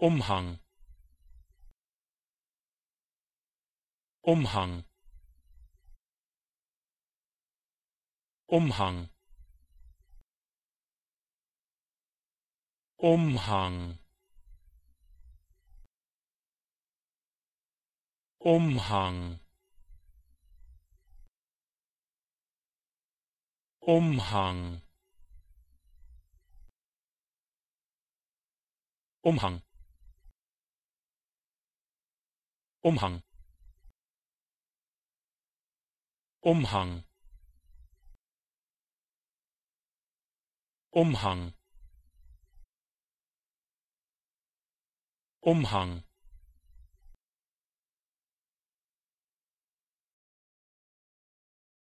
Umhang Umhang Umhang Umhang Umhang Umhang Umhang Umhang Umhang Umhang Umhang